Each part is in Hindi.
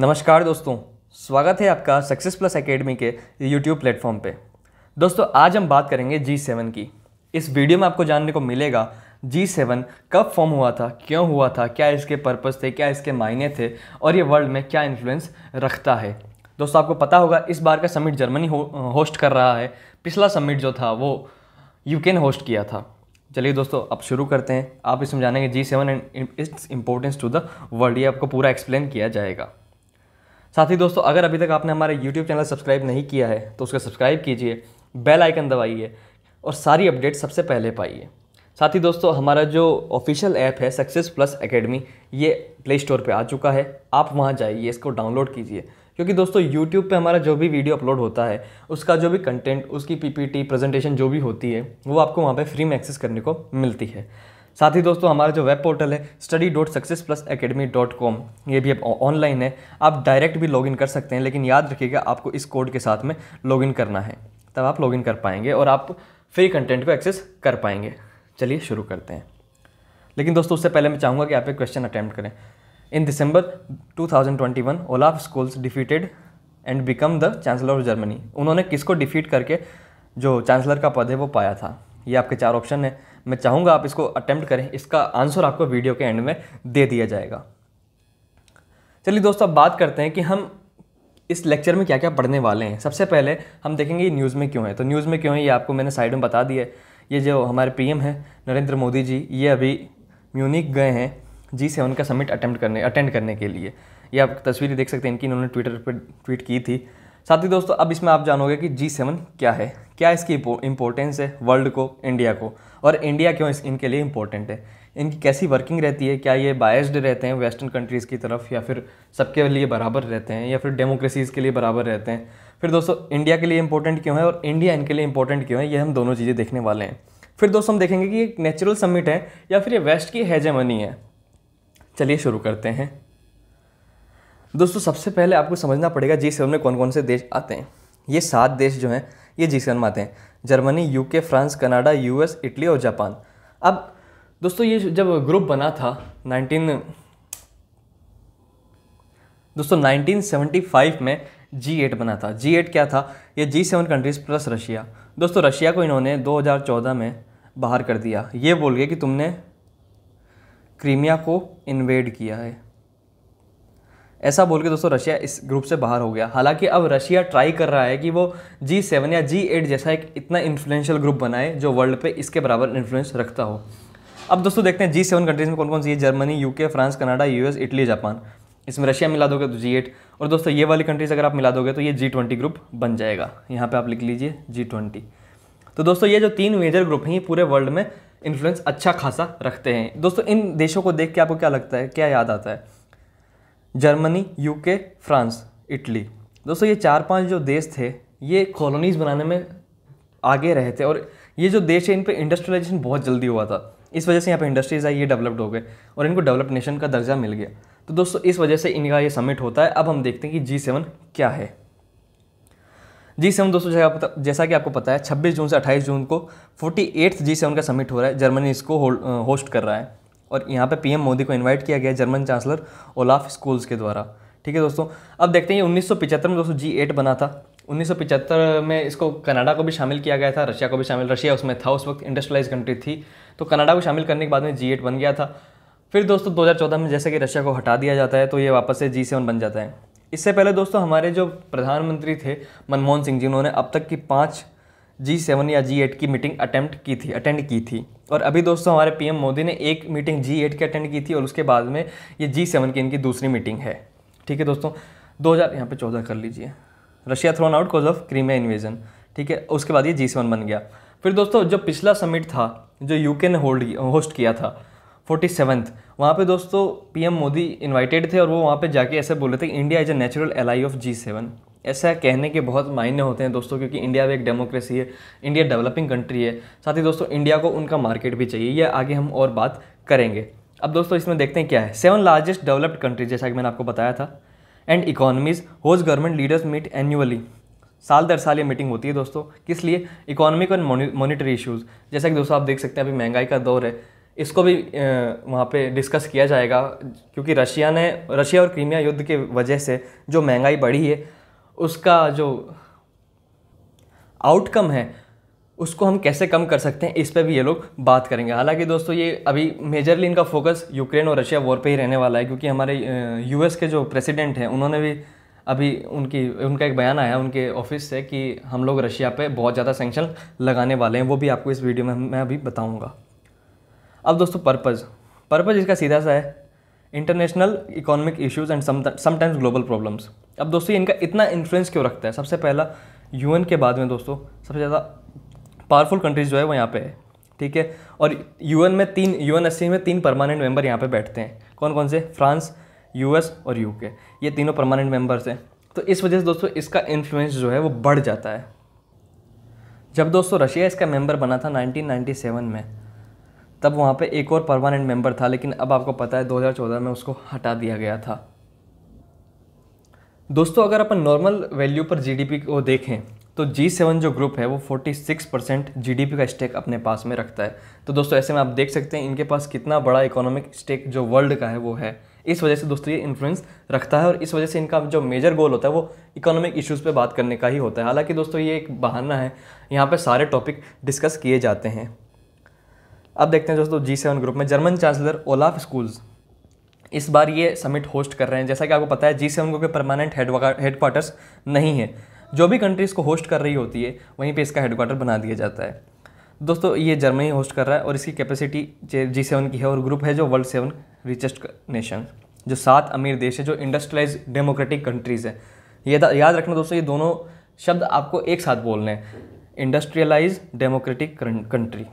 नमस्कार दोस्तों स्वागत है आपका सक्सेस प्लस एकेडमी के यूट्यूब प्लेटफॉर्म पे दोस्तों आज हम बात करेंगे जी सेवन की इस वीडियो में आपको जानने को मिलेगा जी सेवन कब फॉर्म हुआ था क्यों हुआ था क्या इसके पर्पज़ थे क्या इसके मायने थे और ये वर्ल्ड में क्या इन्फ्लुएंस रखता है दोस्तों आपको पता होगा इस बार का समिट जर्मनी हो, होस्ट कर रहा है पिछला समिट जो था वो यूके ने होस्ट किया था चलिए दोस्तों अब शुरू करते हैं आप इसमें जानेंगे G seven and its importance to the world ये आपको पूरा एक्सप्लेन किया जाएगा साथ ही दोस्तों अगर अभी तक आपने हमारे यूट्यूब चैनल सब्सक्राइब नहीं किया है तो उसका सब्सक्राइब कीजिए बेल आइकन दबाइए और सारी अपडेट सबसे पहले पाइए साथ ही दोस्तों हमारा जो ऑफिशियल ऐप है सक्सेस प्लस एकेडमी ये प्ले स्टोर पर आ चुका है आप वहाँ जाइए इसको डाउनलोड कीजिए क्योंकि दोस्तों यूट्यूब पे हमारा जो भी वीडियो अपलोड होता है उसका जो भी कंटेंट उसकी पीपीटी प्रेजेंटेशन जो भी होती है वो आपको वहाँ पे फ्री में एक्सेस करने को मिलती है साथ ही दोस्तों हमारा जो वेब पोर्टल है study dot success plus academy dot com ये भी अब ऑनलाइन है आप डायरेक्ट भी लॉगिन कर सकते हैं लेकिन याद रखिएगा आपको इस कोड के साथ में लॉगिन करना है तब आप लॉगिन कर पाएंगे और आप फ्री कंटेंट को एक्सेस कर पाएंगे चलिए शुरू करते हैं लेकिन दोस्तों उससे पहले मैं चाहूँगा कि आप एक क्वेश्चन अटैम्प्ट करें in December 2021 Olaf Scholz defeated and become the chancellor of Germany उन्होंने किसको डिफीट करके जो चांसलर का पद है वो पाया था ये आपके चार ऑप्शन है मैं चाहूँगा आप इसको अटैम्प्ट करें इसका आंसर आपको वीडियो के एंड में दे दिया जाएगा चलिए दोस्तों अब बात करते हैं कि हम इस लेक्चर में क्या क्या पढ़ने वाले हैं सबसे पहले हम देखेंगे ये न्यूज़ में क्यों है तो न्यूज़ में क्यों है ये आपको मैंने साइड में बता दिया ये जो हमारे पीएम हैं नरेंद्र मोदी जी ये अभी म्यूनिक गए हैं जी सेवन का समिट अटैम्प्ट करने अटेंड करने के लिए ये आप तस्वीरें देख सकते हैं इनकी इन्होंने ट्विटर पर ट्वीट की थी साथ ही दोस्तों अब इसमें आप जानोगे कि जी सेवन क्या है क्या इसकी इंपॉर्टेंस है वर्ल्ड को इंडिया को और इंडिया क्यों इनके लिए इंपॉर्टेंट है इनकी कैसी वर्किंग रहती है क्या ये बायस्ड रहते हैं वेस्टर्न कंट्रीज़ की तरफ या फिर सबके लिए बराबर रहते हैं या फिर डेमोक्रेसीज़ के लिए बराबर रहते हैं फिर दोस्तों इंडिया के लिए इंपॉर्टेंट क्यों है और इंडिया इनके लिए इंपॉर्टेंट क्यों है ये हम दोनों चीज़ें देखने वाले हैं फिर दोस्तों हम देखेंगे कि ये नेचुरल समिट है या फिर ये वेस्ट की हैजेमनी है चलिए शुरू करते हैं दोस्तों सबसे पहले आपको समझना पड़ेगा जी सेवन में कौन कौन से देश आते हैं ये सात देश जो हैं ये जी सेवन में आते हैं Germany UK France Canada US Italy और जापान अब दोस्तों ये जब ग्रुप बना था नाइनटीन 19... दोस्तों 1975 में जी एट बना था जी एट क्या था ये G seven countries plus Russia दोस्तों रशिया को इन्होंने 2014 में बाहर कर दिया ये बोल गए कि तुमने क्रीमिया को इन्वेड किया है ऐसा बोल के दोस्तों रशिया इस ग्रुप से बाहर हो गया हालांकि अब रशिया ट्राई कर रहा है कि वो जी सेवन या जी एट जैसा एक इतना इन्फ्लुएंशियल ग्रुप बनाए जो वर्ल्ड पे इसके बराबर इन्फ्लुएंस रखता हो अब दोस्तों देखते हैं जी सेवन कंट्रीज़ में कौन कौन सी है Germany UK France Canada US Italy Japan इसमें रशिया मिला दोगे तो जी एट और दोस्तों ये वाली कंट्रीज़ अगर आप मिला दोगे तो ये जी ट्वेंटी ग्रुप बन जाएगा यहाँ पर आप लिख लीजिए जी ट्वेंटी तो दोस्तों ये जो तीन मेजर ग्रुप हैं ये पूरे वर्ल्ड में इन्फ्लुएंस अच्छा खासा रखते हैं दोस्तों इन देशों को देख के आपको क्या लगता है क्या याद आता है जर्मनी यूके फ्रांस इटली दोस्तों ये चार पांच जो देश थे ये कॉलोनीज़ बनाने में आगे रहे थे और ये जो देश है इन पर इंडस्ट्रियलाइजेशन बहुत जल्दी हुआ था इस वजह से यहाँ पे इंडस्ट्रीज़ आई ये डेवलप्ड हो गए और इनको डेवलप्ड नेशन का दर्जा मिल गया तो दोस्तों इस वजह से इनका ये समिट होता है अब हम देखते हैं कि जी सेवन क्या है जी सेवन दोस्तों जैसा जैसा कि आपको पता है 26 जून से 28 जून को फोर्टी एट्थ जी सेवन का समिट हो रहा है जर्मनी इसको होस्ट कर रहा है और यहाँ पे पीएम मोदी को इनवाइट किया गया जर्मन चांसलर ओलाफ स्कूल्स के द्वारा ठीक है दोस्तों अब देखते हैं उन्नीस में दोस्तों जी एट बना था 1975 में इसको कनाडा को भी शामिल किया गया था रशिया को भी शामिल रशिया उसमें था उस वक्त इंडस्ट्रियलाइज कंट्री थी तो कनाडा को शामिल करने के बाद में जी बन गया था फिर दोस्तों दो में जैसे कि रशिया को हटा दिया जाता है तो ये वापस से जी सेवन बन जाता है इससे पहले दोस्तों हमारे जो प्रधानमंत्री थे मनमोहन सिंह जी उन्होंने अब तक की पाँच जी सेवन या जी एट की मीटिंग अटैम्प्ट की थी अटेंड की थी और अभी दोस्तों हमारे पीएम मोदी ने एक मीटिंग जी एट की अटेंड की थी और उसके बाद में ये जी सेवन की इनकी दूसरी मीटिंग है ठीक है दोस्तों दो हज़ार यहाँ पर चौदह कर लीजिए Russia thrown out cause of Crimea invasion ठीक है उसके बाद ये जी सेवन बन गया फिर दोस्तों जो पिछला समिट था जो के ने होल्ड होस्ट किया था फोर्टी सेवन्थ वहाँ पर दोस्तों एम मोदी इन्वाइटेड थे और वो वहाँ पर जाके ऐसे बोल रहे थे कि India is a natural ally of G seven ऐसा कहने के बहुत मायने होते हैं दोस्तों क्योंकि इंडिया भी एक डेमोक्रेसी है इंडिया डेवलपिंग कंट्री है साथ ही दोस्तों इंडिया को उनका मार्केट भी चाहिए यह आगे हम और बात करेंगे अब दोस्तों इसमें देखते हैं क्या है सेवन लार्जेस्ट डेवलप्ड कंट्री जैसा कि मैंने आपको बताया था and economies whose government leaders meet annually साल दर साल ये मीटिंग होती है दोस्तों किस लिए इकोनॉमिक और मॉनिटरी इश्यूज जैसा कि दोस्तों आप देख सकते हैं अभी महंगाई का दौर है इसको भी वहाँ पे डिस्कस किया जाएगा क्योंकि रशिया ने रशिया और क्रीमिया युद्ध के वजह से जो महंगाई बढ़ी है उसका जो आउटकम है उसको हम कैसे कम कर सकते हैं इस पर भी ये लोग बात करेंगे हालांकि दोस्तों ये अभी मेजरली इनका फोकस यूक्रेन और रशिया वॉर पे ही रहने वाला है क्योंकि हमारे यूएस के जो प्रेसिडेंट हैं उन्होंने भी अभी उनकी उनका एक बयान आया उनके ऑफिस से कि हम लोग रशिया पे बहुत ज़्यादा सेंक्शन लगाने वाले हैं वो भी आपको इस वीडियो में मैं अभी बताऊँगा अब दोस्तों पर्पज़ पर्पज़ इसका सीधा सा है international economic issues and sometimes global problems अब दोस्तों इनका इतना इन्फ्लुएंस क्यों रखता है सबसे पहला यूएन के बाद में दोस्तों सबसे ज़्यादा पावरफुल कंट्रीज जो है वो यहाँ पे है ठीक है और यूएन में तीन यू एस में तीन परमानेंट मेंबर यहाँ पे बैठते हैं कौन कौन से फ्रांस यूएस और यूके ये तीनों परमानेंट मेंबर्स हैं तो इस वजह से दोस्तों इसका इन्फ्लुएंस जो है वो बढ़ जाता है जब दोस्तों रशिया इसका मेंबर बना था 1997 में तब वहाँ पे एक और परमानेंट मेंबर था लेकिन अब आपको पता है 2014 में उसको हटा दिया गया था दोस्तों अगर अपन नॉर्मल वैल्यू पर जीडीपी को देखें तो जी सेवन जो ग्रुप है वो 46 परसेंट जी का स्टेक अपने पास में रखता है तो दोस्तों ऐसे में आप देख सकते हैं इनके पास कितना बड़ा इकोनॉमिक स्टेक जो वर्ल्ड का है वो है इस वजह से दोस्तों ये इन्फ्लुएंस रखता है और इस वजह से इनका जो मेजर गोल होता है वो इकोनॉमिक इश्यूज़ पे बात करने का ही होता है हालांकि दोस्तों ये एक बहाना है यहाँ पर सारे टॉपिक डिस्कस किए जाते हैं अब देखते हैं दोस्तों जी सेवन ग्रुप में जर्मन चांसलर ओलाफ स्कूल्स इस बार ये समिट होस्ट कर रहे हैं जैसा कि आपको पता है जी सेवन कोई परमानेंट हेडक्वार्टर्स नहीं है जो भी कंट्री इसको होस्ट कर रही होती है वहीं पर इसका हेडक्वार्टर बना दिया जाता है दोस्तों ये जर्मनी होस्ट कर रहा है और इसकी कैपेसिटी जी सेवन की है और ग्रुप है जो वर्ल्ड सेवन रिचेस्ट नेशन जो सात अमीर देश है जो इंडस्ट्रियलाइज डेमोक्रेटिक कंट्रीज़ है ये याद रखना दोस्तों ये दोनों शब्द आपको एक साथ बोलने हैं इंडस्ट्रियलाइज डेमोक्रेटिक कंट्री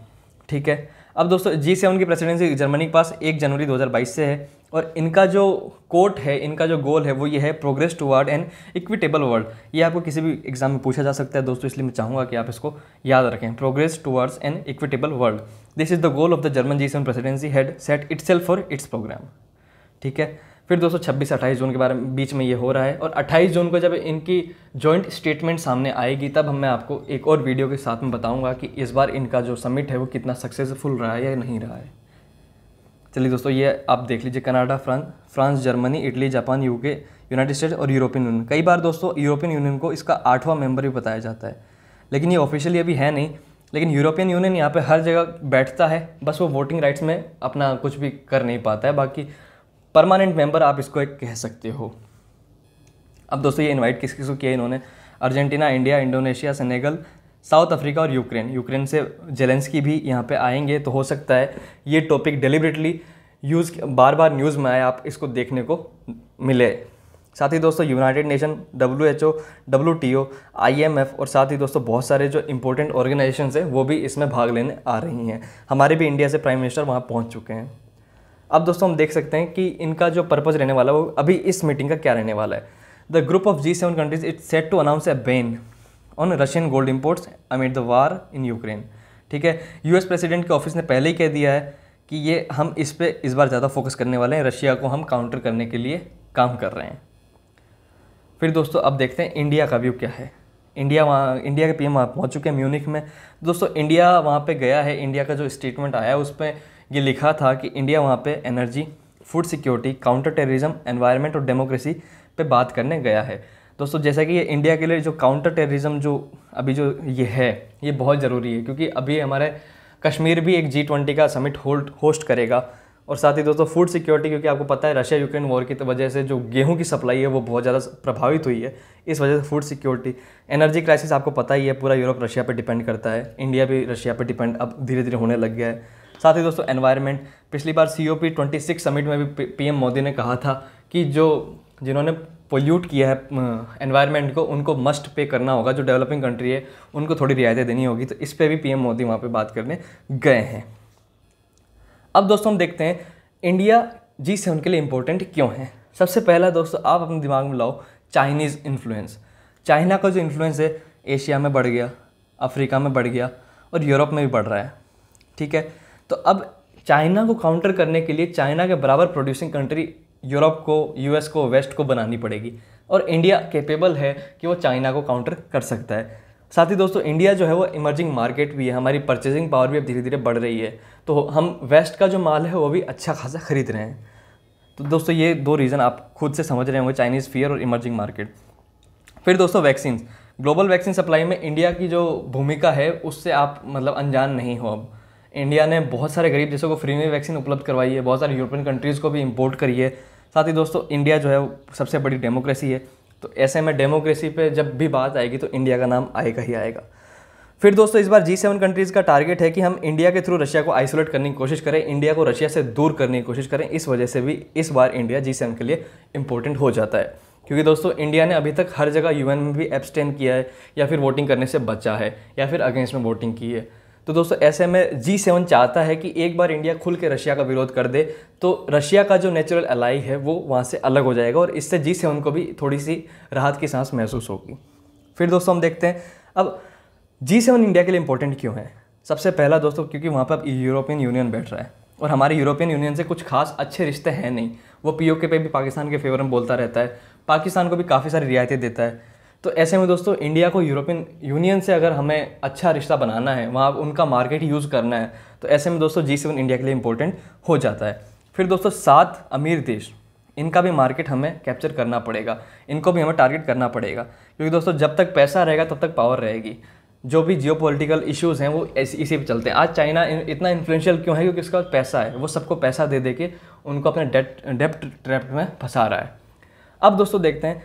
ठीक है अब दोस्तों जी सेवन की प्रेसिडेंसी जर्मनी के पास एक जनवरी 2022 से है और इनका जो कोट है इनका जो गोल है वो ये है progress toward an equitable world ये आपको किसी भी एग्जाम में पूछा जा सकता है दोस्तों इसलिए मैं चाहूँगा कि आप इसको याद रखें progress towards an equitable world this is the goal of the German G seven presidency had set it for its program ठीक है फिर दोस्तों छब्बीस अट्ठाईस जून के बारे में बीच में ये हो रहा है और 28 जून को जब इनकी जॉइंट स्टेटमेंट सामने आएगी तब हम मैं आपको एक और वीडियो के साथ में बताऊंगा कि इस बार इनका जो समिट है वो कितना सक्सेसफुल रहा है या नहीं रहा है चलिए दोस्तों ये आप देख लीजिए Canada France France Germany Italy Japan UK United States और यूरोपियन यूनियन कई बार दोस्तों यूरोपियन यूनियन को इसका आठवां मेंबर भी बताया जाता है लेकिन ये ऑफिशियली अभी है नहीं लेकिन यूरोपियन यूनियन यहाँ पे हर जगह बैठता है बस वो वोटिंग राइट्स में अपना कुछ भी कर नहीं पाता है बाकी परमानेंट मेंबर आप इसको एक कह सकते हो अब दोस्तों ये इनवाइट किस किस को किया इन्होंने Argentina India Indonesia Senegal South Africa और यूक्रेन यूक्रेन से जेलेंसकी भी यहाँ पे आएंगे तो हो सकता है ये टॉपिक डिलिब्रेटली यूज़ बार बार न्यूज़ में आए आप इसको देखने को मिले साथ ही दोस्तों United Nation W H O T O I M F और साथ ही दोस्तों बहुत सारे जो इंपॉर्टेंट ऑर्गेनाइजेशन हैं वो भी इसमें भाग लेने आ रही हैं हमारे भी इंडिया से प्राइम मिनिस्टर वहाँ पहुँच चुके हैं अब दोस्तों हम देख सकते हैं कि इनका जो पर्पज़ रहने वाला है वो अभी इस मीटिंग का क्या रहने वाला है the group of G seven countries it set to announce a ban on Russian gold imports amid the war in Ukraine ठीक है यूएस प्रेसिडेंट के ऑफिस ने पहले ही कह दिया है कि ये हम इस पर इस बार ज़्यादा फोकस करने वाले हैं रशिया को हम काउंटर करने के लिए काम कर रहे हैं फिर दोस्तों अब देखते हैं इंडिया का व्यू क्या है इंडिया वहाँ इंडिया के पीएम वहाँ पहुँच चुके हैं म्यूनिक में दोस्तों इंडिया वहाँ पे गया है इंडिया का जो स्टेटमेंट आया है उस पर ये लिखा था कि इंडिया वहाँ पे energy food security counter terrorism environment और डेमोक्रेसी पे बात करने गया है दोस्तों जैसा कि ये इंडिया के लिए जो काउंटर टेररिज्म जो अभी जो ये है ये बहुत ज़रूरी है क्योंकि अभी हमारे कश्मीर भी एक जी ट्वेंटी का समिट होल्ड होस्ट करेगा और साथ ही दोस्तों फूड सिक्योरिटी क्योंकि आपको पता है रशिया यूक्रेन वॉर की वजह से जो गेहूं की सप्लाई है वो बहुत ज़्यादा प्रभावित हुई है इस वजह से फूड सिक्योरिटी एनर्जी क्राइसिस आपको पता ही है पूरा यूरोप रशिया पर डिपेंड करता है इंडिया भी रशिया पर डिपेंड अब धीरे धीरे होने लग गया है साथ ही दोस्तों एनवायरनमेंट पिछली बार C O P twenty six summit में भी एम मोदी ने कहा था कि जो जिन्होंने पोल्यूट किया है एनवायरनमेंट को उनको मस्ट पे करना होगा जो डेवलपिंग कंट्री है उनको थोड़ी रियायतें देनी होगी तो इस पर भी पीएम मोदी वहाँ पे बात करने गए हैं अब दोस्तों हम देखते हैं इंडिया जी से उनके लिए इम्पोर्टेंट क्यों है सबसे पहला दोस्तों आप अपने दिमाग में लाओ चाइनीज़ इन्फ्लुएंस चाइना का जो इन्फ्लुएंस है एशिया में बढ़ गया अफ्रीका में बढ़ गया और यूरोप में भी बढ़ रहा है ठीक है तो अब चाइना को काउंटर करने के लिए चाइना के बराबर प्रोड्यूसिंग कंट्री यूरोप को यूएस को वेस्ट को बनानी पड़ेगी और इंडिया कैपेबल है कि वो चाइना को काउंटर कर सकता है साथ ही दोस्तों इंडिया जो है वो इमर्जिंग मार्केट भी है हमारी परचेजिंग पावर भी अब धीरे धीरे बढ़ रही है तो हम वेस्ट का जो माल है वो भी अच्छा खासा खरीद रहे हैं तो दोस्तों ये दो रीज़न आप खुद से समझ रहे होंगे चाइनीज़ फियर और इमर्जिंग मार्केट फिर दोस्तों वैक्सीन ग्लोबल वैक्सीन सप्लाई में इंडिया की जो भूमिका है उससे आप मतलब अनजान नहीं हो अब इंडिया ने बहुत सारे गरीब देशों को फ्री में वैक्सीन उपलब्ध करवाई है बहुत सारे यूरोपियन कंट्रीज़ को भी इम्पोर्ट करी है साथ ही दोस्तों इंडिया जो है सबसे बड़ी डेमोक्रेसी है तो ऐसे में डेमोक्रेसी पर जब भी बात आएगी तो इंडिया का नाम आएगा ही आएगा फिर दोस्तों इस बार जी सेवन कंट्रीज़ का टारगेट है कि हम इंडिया के थ्रू रशिया को आइसोलेट करने की कोशिश करें इंडिया को रशिया से दूर करने की कोशिश करें इस वजह से भी इस बार इंडिया जी सेवन के लिए इंपॉर्टेंट हो जाता है क्योंकि दोस्तों इंडिया ने अभी तक हर जगह यूएन में भी एब्सटेंड किया है या फिर वोटिंग करने से बचा है या फिर अगेंस्ट में वोटिंग की है तो दोस्तों ऐसे में जी सेवन चाहता है कि एक बार इंडिया खुल के रशिया का विरोध कर दे तो रशिया का जो नेचुरल अलाई है वो वहाँ से अलग हो जाएगा और इससे जी सेवन को भी थोड़ी सी राहत की सांस महसूस होगी फिर दोस्तों हम देखते हैं अब जी सेवन इंडिया के लिए इंपॉर्टेंट क्यों है सबसे पहला दोस्तों क्योंकि वहाँ पर अब यूरोपियन यूनियन बैठ रहा है और हमारे यूरोपियन यूनियन से कुछ खास अच्छे रिश्ते हैं नहीं वो पी पे भी पाकिस्तान के फेवर में बोलता रहता है पाकिस्तान को भी काफ़ी सारी रियायतें देता है तो ऐसे में दोस्तों इंडिया को यूरोपियन यूनियन से अगर हमें अच्छा रिश्ता बनाना है वहाँ उनका मार्केट यूज़ करना है तो ऐसे में दोस्तों जी सेवन इंडिया के लिए इंपॉर्टेंट हो जाता है फिर दोस्तों सात अमीर देश इनका भी मार्केट हमें कैप्चर करना पड़ेगा इनको भी हमें टारगेट करना पड़ेगा क्योंकि दोस्तों जब तक पैसा रहेगा तब तक पावर रहेगी जो भी जियो पोलिटिकल इशूज़ हैं वो इसी पर चलते हैं आज चाइना इतना इन्फ्लुएंशियल क्यों है क्योंकि उसका पैसा है वो सबको पैसा दे दे के उनको अपने डेट डेप्ट ट्रैप में फंसा रहा है अब दोस्तों देखते हैं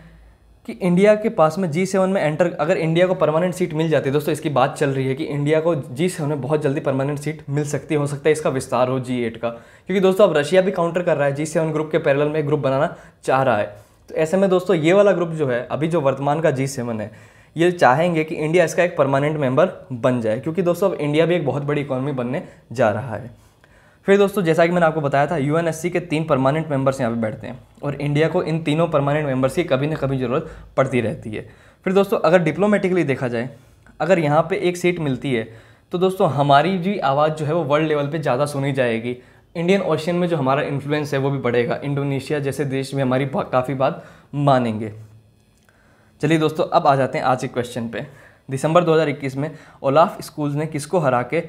कि इंडिया के पास में जी सेवन में एंटर अगर इंडिया को परमानेंट सीट मिल जाती है दोस्तों इसकी बात चल रही है कि इंडिया को जी सेवन में बहुत जल्दी परमानेंट सीट मिल सकती हो सकता है इसका विस्तार हो जी एट का क्योंकि दोस्तों अब रशिया भी काउंटर कर रहा है जी सेवन ग्रुप के पैरल में एक ग्रुप बनाना चाह रहा है तो ऐसे में दोस्तों ये वाला ग्रुप जो है अभी जो वर्तमान का जी सेवन है ये चाहेंगे कि इंडिया इसका एक परमानेंट मेंबर बन जाए क्योंकि दोस्तों अब इंडिया भी एक बहुत बड़ी इकोनॉमी बनने जा रहा है फिर दोस्तों जैसा कि मैंने आपको बताया था यू के तीन परमानेंट मेंबर्स यहाँ पे बैठते हैं और इंडिया को इन तीनों परमानेंट मेंबर्स की कभी ना कभी ज़रूरत पड़ती रहती है फिर दोस्तों अगर डिप्लोमेटिकली देखा जाए अगर यहाँ पर एक सीट मिलती है तो दोस्तों हमारी जी आवाज़ जो है वो वर्ल्ड लेवल पर ज़्यादा सुनी जाएगी इंडियन ओशियन में जो हमारा इन्फ्लुएंस है वो भी बढ़ेगा इंडोनेशिया जैसे देश में हमारी काफ़ी बात मानेंगे चलिए दोस्तों अब आ जाते हैं आज के क्वेश्चन पे दिसंबर 2021 में ओलाफ स्कूल्स ने किसको हरा के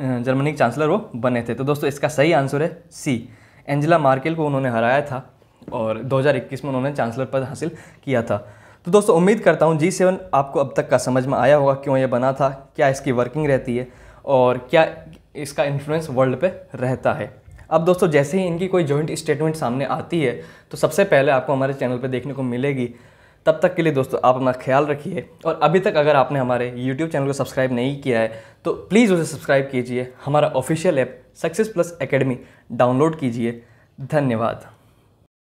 जर्मनी के चांसलर वो बने थे तो दोस्तों इसका सही आंसर है सी एंजेला मार्केल को उन्होंने हराया था और 2021 में उन्होंने चांसलर पद हासिल किया था तो दोस्तों उम्मीद करता हूँ जी सेवन आपको अब तक का समझ में आया होगा क्यों ये बना था क्या इसकी वर्किंग रहती है और क्या इसका इन्फ्लुएंस वर्ल्ड पे रहता है अब दोस्तों जैसे ही इनकी कोई जॉइंट स्टेटमेंट सामने आती है तो सबसे पहले आपको हमारे चैनल पर देखने को मिलेगी तब तक के लिए दोस्तों आप अपना ख्याल रखिए और अभी तक अगर आपने हमारे यूट्यूब चैनल को सब्सक्राइब नहीं किया है तो प्लीज़ उसे सब्सक्राइब कीजिए हमारा official app success plus academy download कीजिए धन्यवाद